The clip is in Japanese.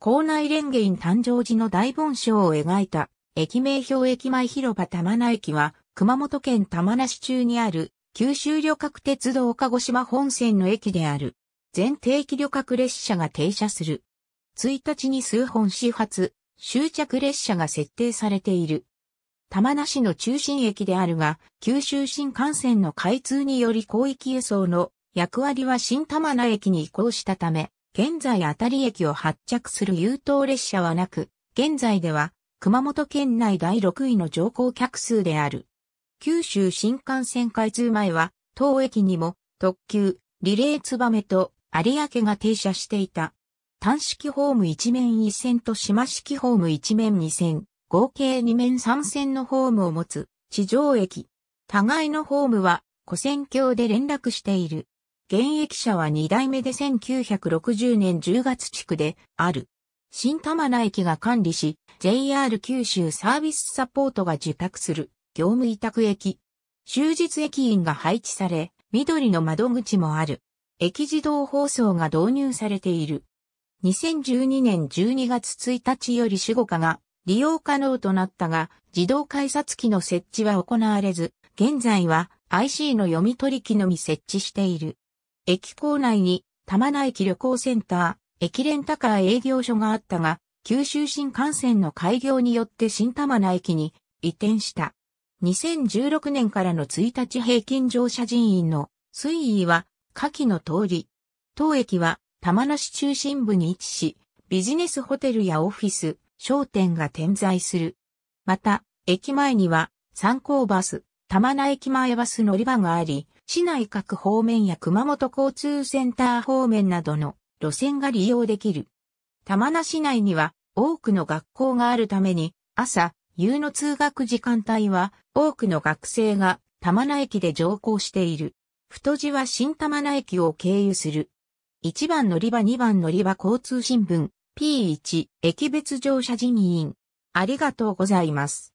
校内連芸誕生時の大文章を描いた、駅名表駅前広場玉名駅は、熊本県玉名市中にある、九州旅客鉄道鹿児島本線の駅である。全定期旅客列車が停車する。1日に数本始発、終着列車が設定されている。玉名市の中心駅であるが、九州新幹線の開通により広域輸送の役割は新玉名駅に移行したため、現在あたり駅を発着する優等列車はなく、現在では熊本県内第6位の乗降客数である。九州新幹線開通前は、当駅にも特急、リレーツバメと有明が停車していた。単式ホーム一面一線と島式ホーム一面二線、合計二面三線のホームを持つ地上駅。互いのホームは、古線橋で連絡している。現役者は2代目で1960年10月地区である。新玉名駅が管理し、JR 九州サービスサポートが受託する業務委託駅。終日駅員が配置され、緑の窓口もある。駅自動放送が導入されている。2012年12月1日より守護課が利用可能となったが、自動改札機の設置は行われず、現在は IC の読み取り機のみ設置している。駅構内に玉名駅旅行センター、駅レンタカー営業所があったが、九州新幹線の開業によって新玉名駅に移転した。2016年からの1日平均乗車人員の推移は下記の通り。当駅は玉名市中心部に位置し、ビジネスホテルやオフィス、商店が点在する。また、駅前には、参考バス、玉名駅前バス乗り場があり、市内各方面や熊本交通センター方面などの路線が利用できる。玉名市内には多くの学校があるために、朝、夕の通学時間帯は多くの学生が玉名駅で乗降している。太字は新玉名駅を経由する。1番乗り場2番乗り場交通新聞 P1 駅別乗車人員。ありがとうございます。